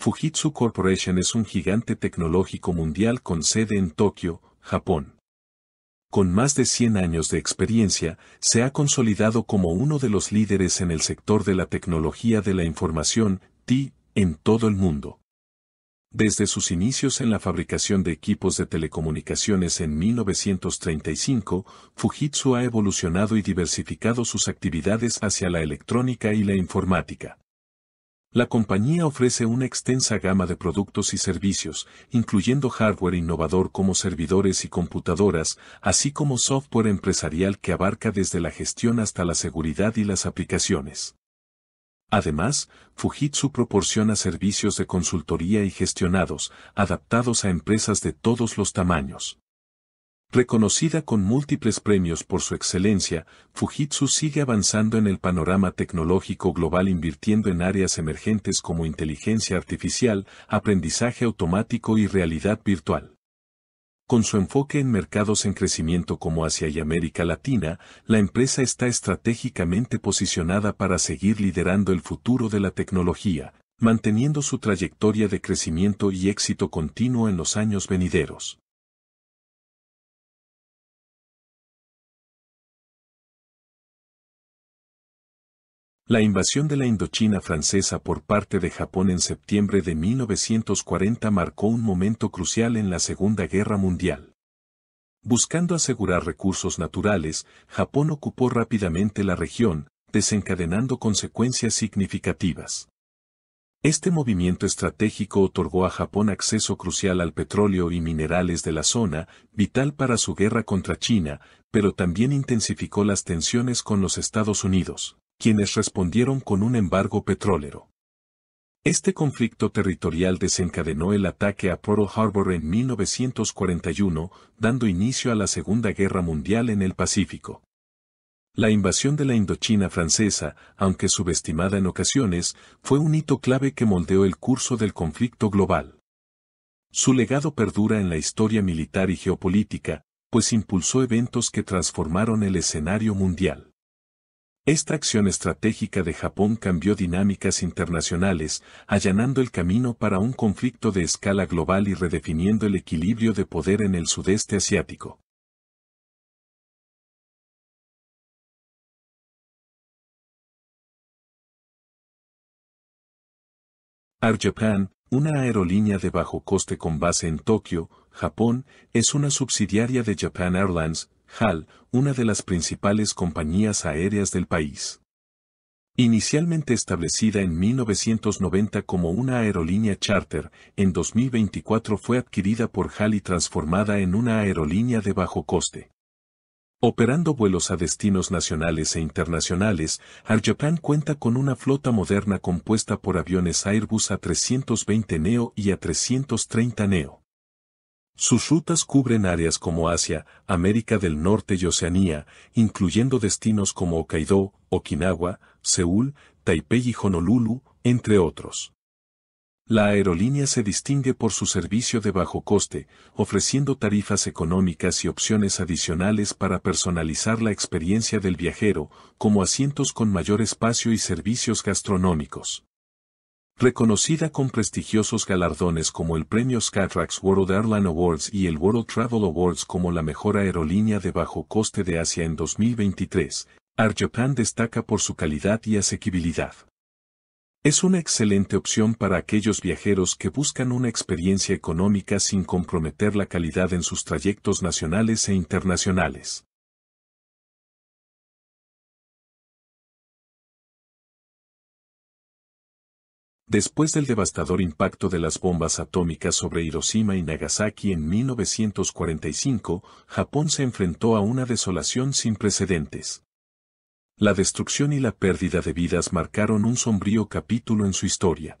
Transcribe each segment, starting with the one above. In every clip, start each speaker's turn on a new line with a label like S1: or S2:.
S1: Fujitsu Corporation es un gigante tecnológico mundial con sede en
S2: Tokio, Japón. Con más de 100 años de experiencia, se ha consolidado como uno de los líderes en el sector de la tecnología de la información, TI, en todo el mundo. Desde sus inicios en la fabricación de equipos de telecomunicaciones en 1935, Fujitsu ha evolucionado y diversificado sus actividades hacia la electrónica y la informática. La compañía ofrece una extensa gama de productos y servicios, incluyendo hardware innovador como servidores y computadoras, así como software empresarial que abarca desde la gestión hasta la seguridad y las aplicaciones. Además, Fujitsu proporciona servicios de consultoría y gestionados, adaptados a empresas de todos los tamaños. Reconocida con múltiples premios por su excelencia, Fujitsu sigue avanzando en el panorama tecnológico global invirtiendo en áreas emergentes como inteligencia artificial, aprendizaje automático y realidad virtual. Con su enfoque en mercados en crecimiento como Asia y América Latina, la empresa está estratégicamente posicionada para seguir liderando el futuro de la tecnología, manteniendo
S1: su trayectoria de crecimiento y éxito continuo en los años venideros. La invasión de la Indochina francesa por parte de Japón
S2: en septiembre de 1940 marcó un momento crucial en la Segunda Guerra Mundial. Buscando asegurar recursos naturales, Japón ocupó rápidamente la región, desencadenando consecuencias significativas. Este movimiento estratégico otorgó a Japón acceso crucial al petróleo y minerales de la zona, vital para su guerra contra China, pero también intensificó las tensiones con los Estados Unidos quienes respondieron con un embargo petrolero. Este conflicto territorial desencadenó el ataque a Pearl Harbor en 1941, dando inicio a la Segunda Guerra Mundial en el Pacífico. La invasión de la Indochina francesa, aunque subestimada en ocasiones, fue un hito clave que moldeó el curso del conflicto global. Su legado perdura en la historia militar y geopolítica, pues impulsó eventos que transformaron el escenario mundial. Esta acción estratégica de Japón cambió dinámicas internacionales, allanando el camino para un conflicto de escala global y redefiniendo el equilibrio de poder en el
S1: sudeste asiático. Air Japan, una aerolínea de bajo coste con base en Tokio, Japón, es
S2: una subsidiaria de Japan Airlines, HAL, una de las principales compañías aéreas del país. Inicialmente establecida en 1990 como una aerolínea charter, en 2024 fue adquirida por HAL y transformada en una aerolínea de bajo coste. Operando vuelos a destinos nacionales e internacionales, Air Japan cuenta con una flota moderna compuesta por aviones Airbus A320neo y A330neo. Sus rutas cubren áreas como Asia, América del Norte y Oceanía, incluyendo destinos como Hokkaido, Okinawa, Seúl, Taipei y Honolulu, entre otros. La aerolínea se distingue por su servicio de bajo coste, ofreciendo tarifas económicas y opciones adicionales para personalizar la experiencia del viajero, como asientos con mayor espacio y servicios gastronómicos reconocida con prestigiosos galardones como el premio Skytrax World Airline Awards y el World Travel Awards como la mejor aerolínea de bajo coste de Asia en 2023, Air Japan destaca por su calidad y asequibilidad. Es una excelente opción para aquellos viajeros que buscan una experiencia económica sin comprometer la calidad en sus
S1: trayectos nacionales e internacionales. Después del
S2: devastador impacto de las bombas atómicas sobre Hiroshima y Nagasaki en 1945, Japón se enfrentó a una desolación sin precedentes. La destrucción y la pérdida de vidas marcaron un sombrío capítulo en su historia.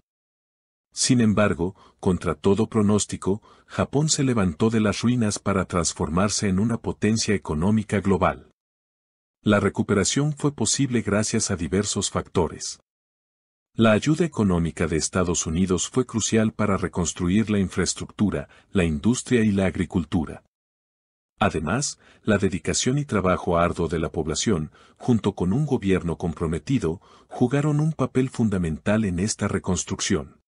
S2: Sin embargo, contra todo pronóstico, Japón se levantó de las ruinas para transformarse en una potencia económica global. La recuperación fue posible gracias a diversos factores. La ayuda económica de Estados Unidos fue crucial para reconstruir la infraestructura, la industria y la agricultura. Además, la dedicación y trabajo arduo de la población, junto con un gobierno comprometido, jugaron un papel fundamental en esta reconstrucción.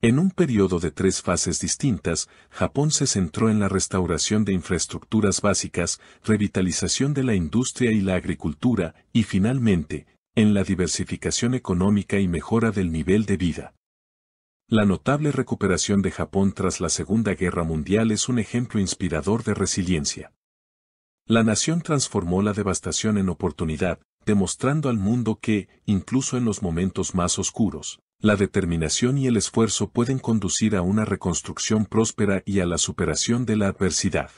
S2: En un periodo de tres fases distintas, Japón se centró en la restauración de infraestructuras básicas, revitalización de la industria y la agricultura, y finalmente, en la diversificación económica y mejora del nivel de vida. La notable recuperación de Japón tras la Segunda Guerra Mundial es un ejemplo inspirador de resiliencia. La nación transformó la devastación en oportunidad, demostrando al mundo que, incluso en los momentos más oscuros, la determinación y
S1: el esfuerzo pueden conducir a una reconstrucción próspera y a la superación de la adversidad.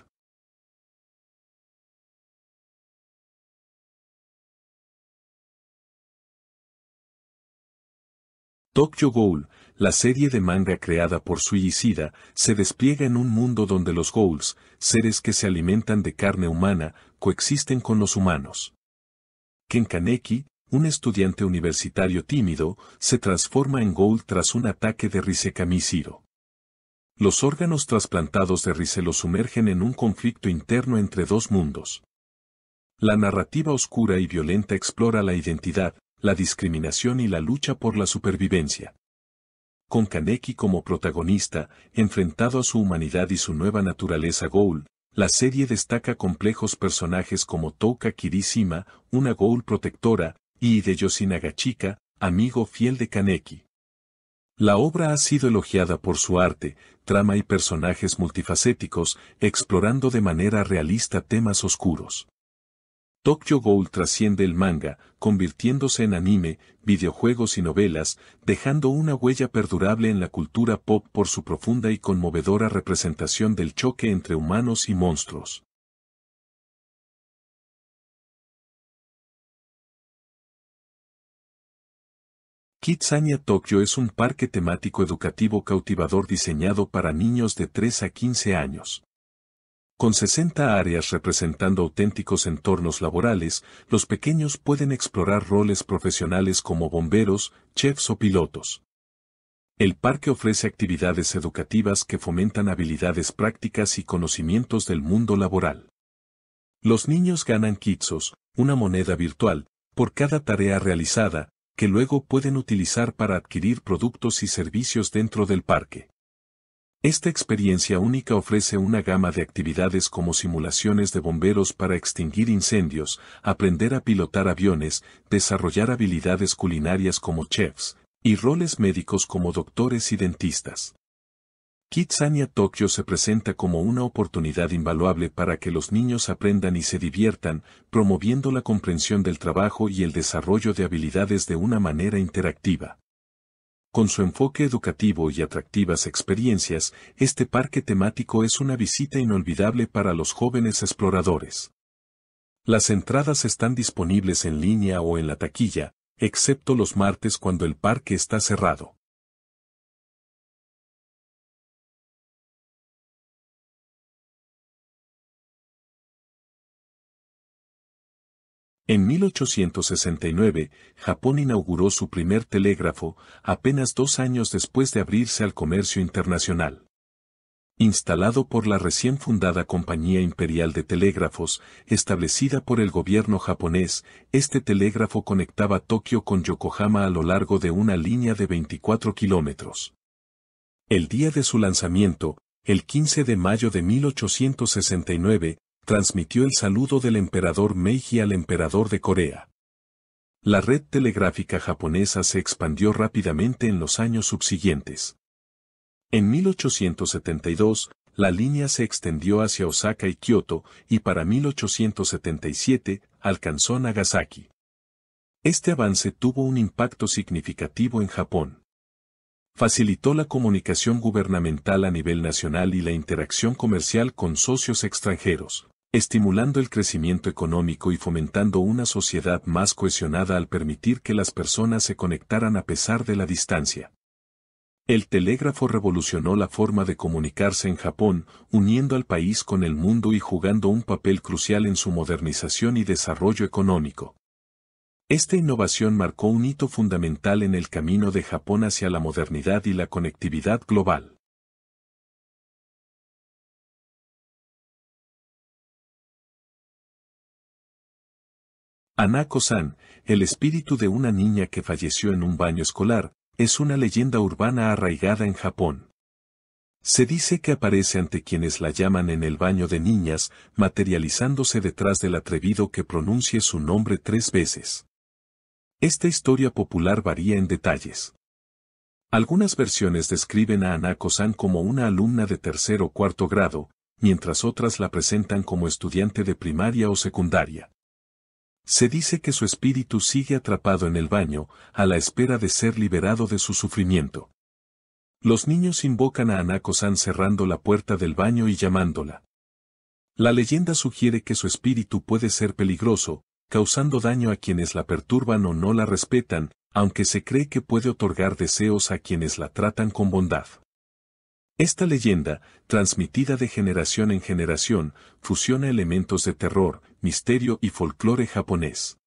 S1: Tokyo Ghoul, la
S2: serie de manga creada por Suicida, se despliega en un mundo donde los ghouls, seres que se alimentan de carne humana, coexisten con los humanos. Ken Kaneki, un estudiante universitario tímido, se transforma en ghoul tras un ataque de Risekami Los órganos trasplantados de Rise lo sumergen en un conflicto interno entre dos mundos. La narrativa oscura y violenta explora la identidad, la discriminación y la lucha por la supervivencia. Con Kaneki como protagonista, enfrentado a su humanidad y su nueva naturaleza ghoul, la serie destaca complejos personajes como Touka Kirishima, una ghoul protectora, y Hideyoshi amigo fiel de Kaneki. La obra ha sido elogiada por su arte, trama y personajes multifacéticos, explorando de manera realista temas oscuros. Tokyo Ghoul trasciende el manga, convirtiéndose en anime, videojuegos y novelas, dejando una huella perdurable en la cultura pop por su profunda y conmovedora representación del choque entre humanos
S1: y monstruos. Kitsania Tokyo es un parque temático
S2: educativo cautivador diseñado para niños de 3 a 15 años. Con 60 áreas representando auténticos entornos laborales, los pequeños pueden explorar roles profesionales como bomberos, chefs o pilotos. El parque ofrece actividades educativas que fomentan habilidades prácticas y conocimientos del mundo laboral. Los niños ganan kitsos, una moneda virtual, por cada tarea realizada, que luego pueden utilizar para adquirir productos y servicios dentro del parque. Esta experiencia única ofrece una gama de actividades como simulaciones de bomberos para extinguir incendios, aprender a pilotar aviones, desarrollar habilidades culinarias como chefs, y roles médicos como doctores y dentistas. Kitsania Tokyo se presenta como una oportunidad invaluable para que los niños aprendan y se diviertan, promoviendo la comprensión del trabajo y el desarrollo de habilidades de una manera interactiva. Con su enfoque educativo y atractivas experiencias, este parque temático es una visita inolvidable para los jóvenes exploradores. Las entradas están disponibles en línea
S1: o en la taquilla, excepto los martes cuando el parque está cerrado. En
S2: 1869, Japón inauguró su primer telégrafo, apenas dos años después de abrirse al comercio internacional. Instalado por la recién fundada Compañía Imperial de Telégrafos, establecida por el gobierno japonés, este telégrafo conectaba Tokio con Yokohama a lo largo de una línea de 24 kilómetros. El día de su lanzamiento, el 15 de mayo de 1869, transmitió el saludo del emperador Meiji al emperador de Corea. La red telegráfica japonesa se expandió rápidamente en los años subsiguientes. En 1872, la línea se extendió hacia Osaka y Kioto y para 1877 alcanzó Nagasaki. Este avance tuvo un impacto significativo en Japón. Facilitó la comunicación gubernamental a nivel nacional y la interacción comercial con socios extranjeros estimulando el crecimiento económico y fomentando una sociedad más cohesionada al permitir que las personas se conectaran a pesar de la distancia. El telégrafo revolucionó la forma de comunicarse en Japón, uniendo al país con el mundo y jugando un papel crucial en su modernización y desarrollo económico. Esta innovación marcó un hito fundamental en el camino de Japón hacia la modernidad y la
S1: conectividad global. Anako-san,
S2: el espíritu de una niña que falleció en un baño escolar, es una leyenda urbana arraigada en Japón. Se dice que aparece ante quienes la llaman en el baño de niñas, materializándose detrás del atrevido que pronuncie su nombre tres veces. Esta historia popular varía en detalles. Algunas versiones describen a Anako-san como una alumna de tercer o cuarto grado, mientras otras la presentan como estudiante de primaria o secundaria. Se dice que su espíritu sigue atrapado en el baño, a la espera de ser liberado de su sufrimiento. Los niños invocan a anako cerrando la puerta del baño y llamándola. La leyenda sugiere que su espíritu puede ser peligroso, causando daño a quienes la perturban o no la respetan, aunque se cree que puede otorgar deseos a quienes la tratan con bondad. Esta leyenda, transmitida de generación en generación, fusiona elementos de terror, misterio y folclore japonés.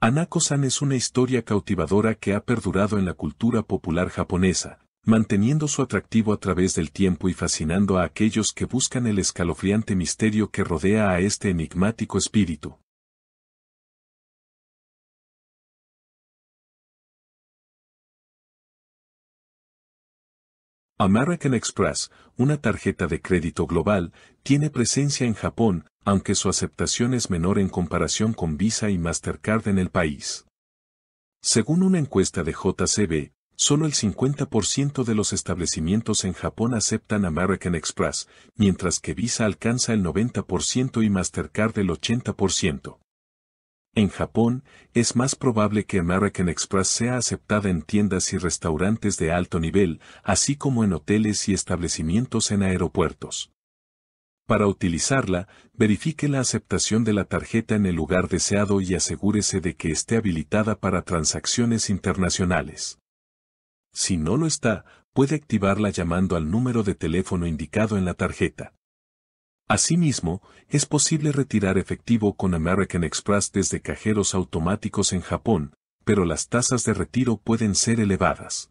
S2: Anako-san es una historia cautivadora que ha perdurado en la cultura popular japonesa, manteniendo su atractivo a través del tiempo y fascinando a aquellos que buscan el escalofriante
S1: misterio que rodea a este enigmático espíritu. American Express, una tarjeta de crédito global, tiene
S2: presencia en Japón, aunque su aceptación es menor en comparación con Visa y Mastercard en el país. Según una encuesta de JCB, solo el 50% de los establecimientos en Japón aceptan American Express, mientras que Visa alcanza el 90% y Mastercard el 80%. En Japón, es más probable que American Express sea aceptada en tiendas y restaurantes de alto nivel, así como en hoteles y establecimientos en aeropuertos. Para utilizarla, verifique la aceptación de la tarjeta en el lugar deseado y asegúrese de que esté habilitada para transacciones internacionales. Si no lo está, puede activarla llamando al número de teléfono indicado en la tarjeta. Asimismo, es posible retirar efectivo con American Express desde cajeros automáticos en Japón, pero las tasas de retiro pueden ser elevadas.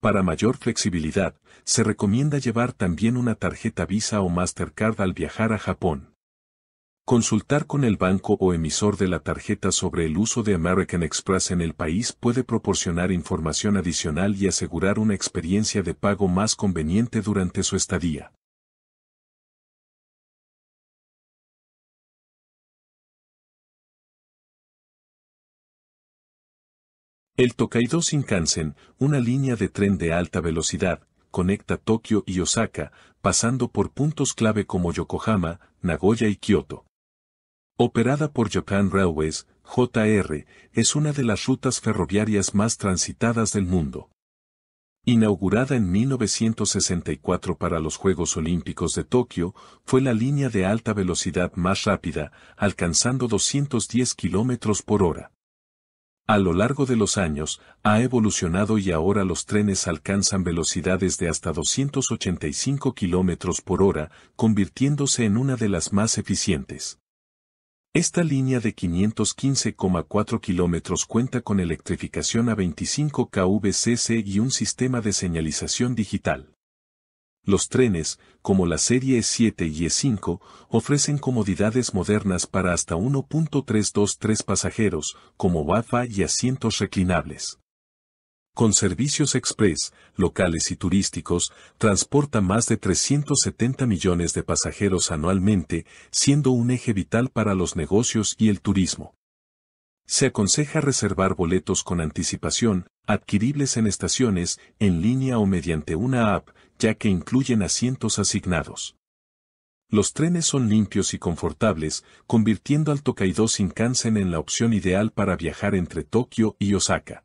S2: Para mayor flexibilidad, se recomienda llevar también una tarjeta Visa o Mastercard al viajar a Japón. Consultar con el banco o emisor de la tarjeta sobre el uso de American Express en el país puede proporcionar información adicional y asegurar una
S1: experiencia de pago más conveniente durante su estadía. El Tokaido Shinkansen, una línea de tren de alta
S2: velocidad, conecta Tokio y Osaka, pasando por puntos clave como Yokohama, Nagoya y Kioto. Operada por Japan Railways, JR, es una de las rutas ferroviarias más transitadas del mundo. Inaugurada en 1964 para los Juegos Olímpicos de Tokio, fue la línea de alta velocidad más rápida, alcanzando 210 km por hora. A lo largo de los años, ha evolucionado y ahora los trenes alcanzan velocidades de hasta 285 km por hora, convirtiéndose en una de las más eficientes. Esta línea de 515,4 kilómetros cuenta con electrificación a 25 kVcc y un sistema de señalización digital. Los trenes, como la serie E7 y E5, ofrecen comodidades modernas para hasta 1.323 pasajeros, como bafa y asientos reclinables. Con servicios express, locales y turísticos, transporta más de 370 millones de pasajeros anualmente, siendo un eje vital para los negocios y el turismo. Se aconseja reservar boletos con anticipación, adquiribles en estaciones, en línea o mediante una app, ya que incluyen asientos asignados. Los trenes son limpios y confortables, convirtiendo al Tokaido Shinkansen en la opción ideal para viajar entre Tokio y Osaka.